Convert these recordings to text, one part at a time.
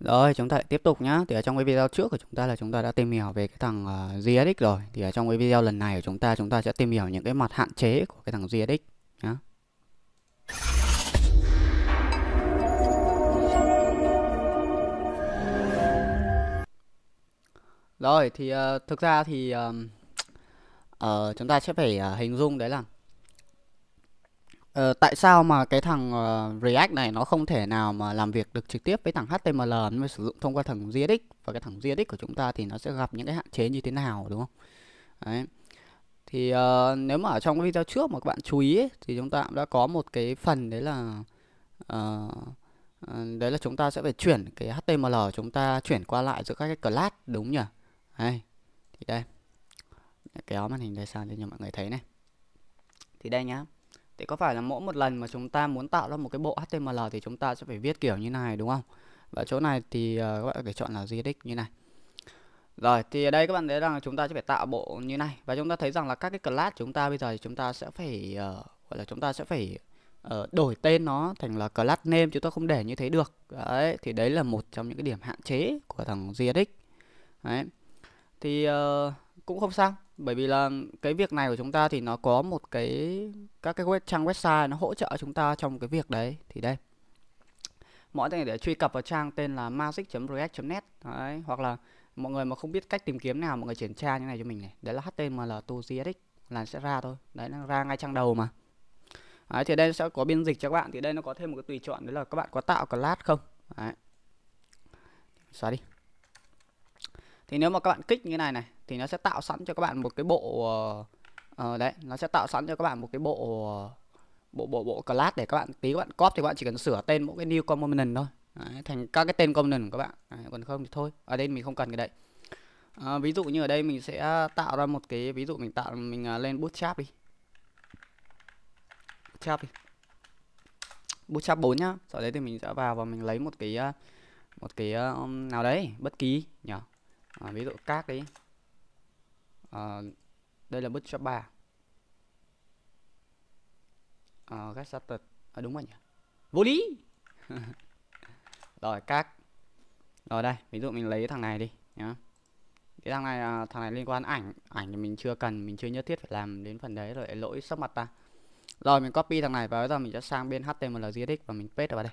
Rồi chúng ta lại tiếp tục nhá Thì ở trong cái video trước của chúng ta là chúng ta đã tìm hiểu về cái thằng uh, ờ, GSX rồi Thì ở trong cái video lần này của chúng ta chúng ta sẽ tìm hiểu những cái mặt hạn chế của cái thằng GSX nhá Rồi thì uh, thực ra thì uh, uh, chúng ta sẽ phải uh, hình dung đấy là Ờ, tại sao mà cái thằng uh, React này nó không thể nào mà làm việc được trực tiếp với thằng HTML nó phải sử dụng thông qua thằng JSX và cái thằng JSX của chúng ta thì nó sẽ gặp những cái hạn chế như thế nào đúng không? Đấy. Thì uh, nếu mà ở trong video trước mà các bạn chú ý ấy, thì chúng ta cũng đã có một cái phần đấy là uh, đấy là chúng ta sẽ phải chuyển cái HTML chúng ta chuyển qua lại giữa các cái class đúng nhỉ? Đây. Thì đây. Kéo màn hình đây sang cho mọi người thấy này. Thì đây nhá thì có phải là mỗi một lần mà chúng ta muốn tạo ra một cái bộ HTML thì chúng ta sẽ phải viết kiểu như này đúng không? Và chỗ này thì ờ, các bạn phải chọn là GDX như này. Rồi thì ở đây các bạn thấy rằng chúng ta sẽ phải tạo bộ như này và chúng ta thấy rằng là các cái class chúng ta bây giờ thì chúng ta sẽ phải uh, gọi là chúng ta sẽ phải uh, đổi tên nó thành là class name chúng ta không để như thế được. Đấy thì đấy là một trong những cái điểm hạn chế của thằng GDX. Đấy. Thì uh, cũng không sao bởi vì là cái việc này của chúng ta thì nó có một cái các cái web trang website nó hỗ trợ chúng ta trong cái việc đấy thì đây mọi người để truy cập vào trang tên là magic.react.net đấy hoặc là mọi người mà không biết cách tìm kiếm nào mọi người chuyển tra như này cho mình này đấy là html to gx là sẽ ra thôi đấy nó ra ngay trang đầu mà đấy, thì đây sẽ có biên dịch cho các bạn thì đây nó có thêm một cái tùy chọn đấy là các bạn có tạo class không đấy xóa đi thì nếu mà các bạn kích như thế này này thì nó sẽ tạo sẵn cho các bạn một cái bộ uh, đấy nó sẽ tạo sẵn cho các bạn một cái bộ uh, bộ bộ bộ class để các bạn tí các bạn copy thì các bạn chỉ cần sửa tên mỗi cái new component thôi đấy, thành các cái tên component của các bạn đấy, còn không thì thôi ở đây mình không cần cái đấy à, ví dụ như ở đây mình sẽ tạo ra một cái ví dụ mình tạo mình uh, lên bootstrap đi bootstrap đi bootstrap 4 nhá sau đấy thì mình sẽ vào và mình lấy một cái à, một cái uh, nào đấy bất kỳ nhỉ à, ví dụ các đi à, đây là bootstrap 3 à, get started à, đúng rồi nhỉ vô lý rồi các rồi đây ví dụ mình lấy thằng này đi nhá cái thằng này à, thằng này liên quan ảnh ảnh thì mình chưa cần mình chưa nhất thiết phải làm đến phần đấy rồi lỗi sắp mặt ta rồi mình copy thằng này và bây giờ mình sẽ sang bên html và mình paste vào đây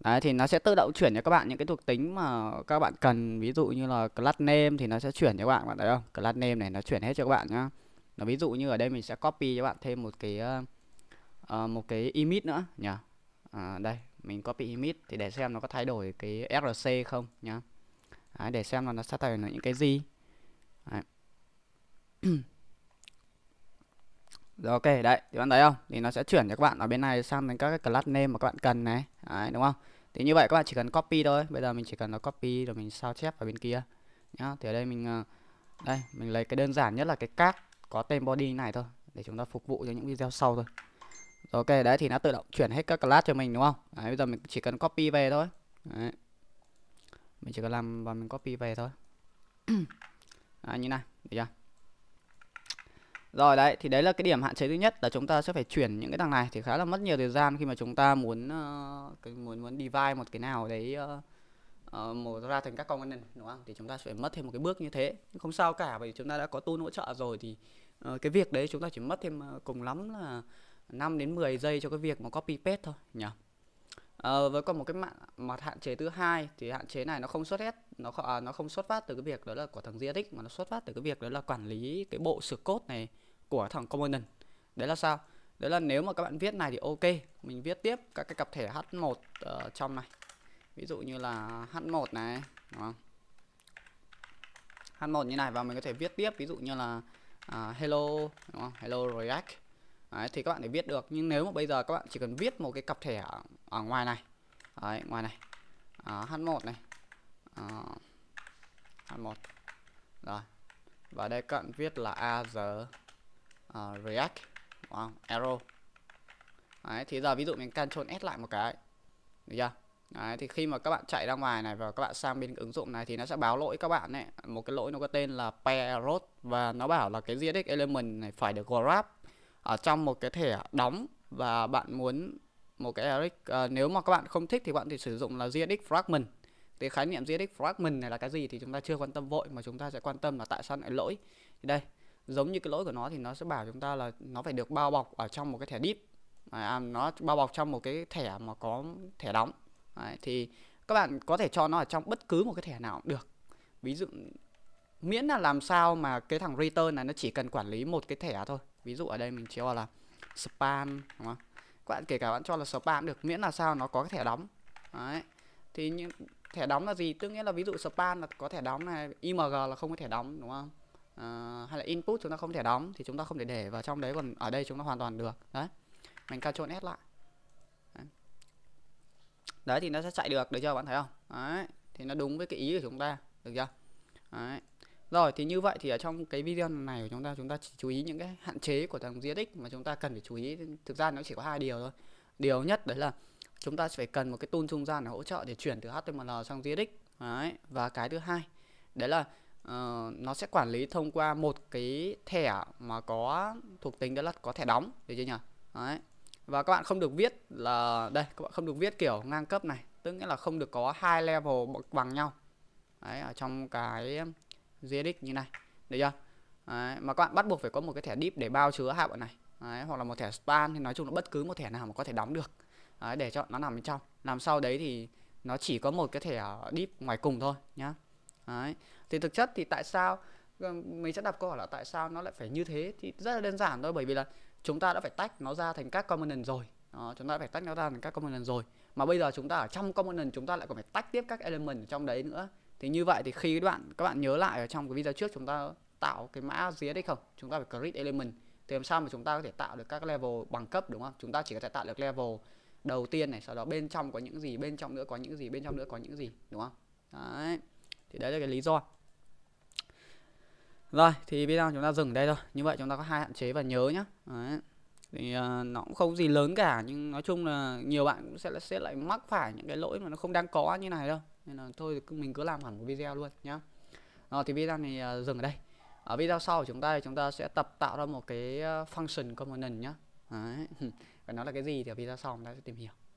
Đấy, thì nó sẽ tự động chuyển cho các bạn những cái thuộc tính mà các bạn cần ví dụ như là class name thì nó sẽ chuyển cho các bạn bạn thấy không class name này nó chuyển hết cho các bạn nhá nó ví dụ như ở đây mình sẽ copy cho bạn thêm một cái uh, một cái image nữa nhá à, đây mình copy image thì để xem nó có thay đổi cái src không nhá Đấy, để xem là nó sẽ thay đổi những cái gì Đấy. Rồi ok, đấy, thì bạn thấy không? Thì nó sẽ chuyển cho các bạn ở bên này sang đến các cái class name mà các bạn cần này. Đấy, đúng không? Thì như vậy các bạn chỉ cần copy thôi. Bây giờ mình chỉ cần nó copy rồi mình sao chép ở bên kia. Nhá, thì ở đây mình ờ, đây, mình lấy cái đơn giản nhất là cái cát có tên body này thôi để chúng ta phục vụ cho những video sau thôi. Rồi ok, đấy thì nó tự động chuyển hết các class cho mình đúng không? Đấy, bây giờ mình chỉ cần copy về thôi. Đấy. Mình chỉ cần làm và mình copy về thôi. à, như này, được chưa? Rồi đấy, thì đấy là cái điểm hạn chế thứ nhất là chúng ta sẽ phải chuyển những cái thằng này thì khá là mất nhiều thời gian khi mà chúng ta muốn uh, muốn muốn divide một cái nào đấy uh, uh, một ra thành các component đúng không? Thì chúng ta sẽ phải mất thêm một cái bước như thế. Nhưng không sao cả bởi vì chúng ta đã có tool hỗ trợ rồi thì uh, cái việc đấy chúng ta chỉ mất thêm uh, cùng lắm là 5 đến 10 giây cho cái việc mà copy paste thôi nhỉ. À, với còn một cái mặt, mặt hạn chế thứ hai thì hạn chế này nó không xuất hết nó không à, nó không xuất phát từ cái việc đó là của thằng GX mà nó xuất phát từ cái việc đó là quản lý cái bộ sửa code này của thằng component đấy là sao đấy là nếu mà các bạn viết này thì ok mình viết tiếp các cái cặp thẻ h1 ở trong này ví dụ như là h1 này đúng không? h1 như này và mình có thể viết tiếp ví dụ như là uh, hello đúng không? hello react Đấy, thì các bạn để viết được nhưng nếu mà bây giờ các bạn chỉ cần viết một cái cặp thẻ ở, ở ngoài này Đấy, ngoài này à, H1 này à, H1 rồi và đây các bạn viết là a giờ uh, React đúng không? Arrow Đấy, thì giờ ví dụ mình Ctrl S lại một cái Được chưa? Đấy, thì khi mà các bạn chạy ra ngoài này và các bạn sang bên ứng dụng này thì nó sẽ báo lỗi các bạn ấy một cái lỗi nó có tên là pair và nó bảo là cái gx element này phải được grab ở trong một cái thẻ đóng và bạn muốn một cái Eric à, ờ, nếu mà các bạn không thích thì bạn thì sử dụng là gx fragment thì khái niệm gx fragment này là cái gì thì chúng ta chưa quan tâm vội mà chúng ta sẽ quan tâm là tại sao lại lỗi thì đây giống như cái lỗi của nó thì nó sẽ bảo chúng ta là nó phải được bao bọc ở trong một cái thẻ dip à, nó bao bọc trong một cái thẻ mà có thẻ đóng Đấy, thì các bạn có thể cho nó ở trong bất cứ một cái thẻ nào cũng được ví dụ miễn là làm sao mà cái thằng return này nó chỉ cần quản lý một cái thẻ thôi ví dụ ở đây mình cho là spam đúng không các bạn kể cả bạn cho là spam được miễn là sao nó có cái thẻ đóng đấy thì những thẻ đóng là gì tức nghĩa là ví dụ spam là có thẻ đóng này img là không có thẻ đóng đúng không Ờ, hay là input chúng ta không thể đóng thì chúng ta không thể để vào trong đấy còn ở đây chúng ta hoàn toàn được đấy mình trộn S lại đấy. đấy thì nó sẽ chạy được được chưa bạn thấy không đấy thì nó đúng với cái ý của chúng ta được chưa đấy rồi thì như vậy thì ở trong cái video này của chúng ta chúng ta chỉ chú ý những cái hạn chế của thằng GX mà chúng ta cần phải chú ý thực ra nó chỉ có hai điều thôi điều nhất đấy là chúng ta phải cần một cái tool trung gian để hỗ trợ để chuyển từ HTML sang GX đấy và cái thứ hai đấy là uh, nó sẽ quản lý thông qua một cái thẻ mà có thuộc tính đó là có thẻ đóng được chưa nhỉ đấy và các bạn không được viết là đây các bạn không được viết kiểu ngang cấp này tức nghĩa là không được có hai level bằng nhau đấy ở trong cái GDX như này được chưa đấy, mà các bạn bắt buộc phải có một cái thẻ deep để bao chứa hai bọn này đấy, hoặc là một thẻ span thì nói chung là bất cứ một thẻ nào mà có thể đóng được đấy, để cho nó nằm bên trong làm sau đấy thì nó chỉ có một cái thẻ deep ngoài cùng thôi nhá Đấy. Thì thực chất thì tại sao mình sẽ đặt câu hỏi là tại sao nó lại phải như thế thì rất là đơn giản thôi bởi vì là chúng ta đã phải tách nó ra thành các component rồi đó, chúng ta đã phải tách nó ra thành các component rồi mà bây giờ chúng ta ở trong component chúng ta lại còn phải tách tiếp các element ở trong đấy nữa thì như vậy thì khi các bạn các bạn nhớ lại ở trong cái video trước chúng ta tạo cái mã día đấy không chúng ta phải create element thì làm sao mà chúng ta có thể tạo được các level bằng cấp đúng không chúng ta chỉ có thể tạo được level đầu tiên này sau đó bên trong có những gì bên trong nữa có những gì bên trong nữa có những gì đúng không đấy thì đấy là cái lý do rồi thì video chúng ta dừng đây thôi như vậy chúng ta có hai hạn chế và nhớ nhá đấy. thì uh, nó cũng không gì lớn cả nhưng nói chung là nhiều bạn cũng sẽ sẽ lại mắc phải những cái lỗi mà nó không đang có như này đâu nên là thôi mình cứ làm hẳn một video luôn nhá rồi thì video này uh, dừng ở đây ở video sau của chúng ta chúng ta sẽ tập tạo ra một cái ờ, function component nhá Đấy. Và nó là cái gì thì ở video sau chúng ta sẽ tìm hiểu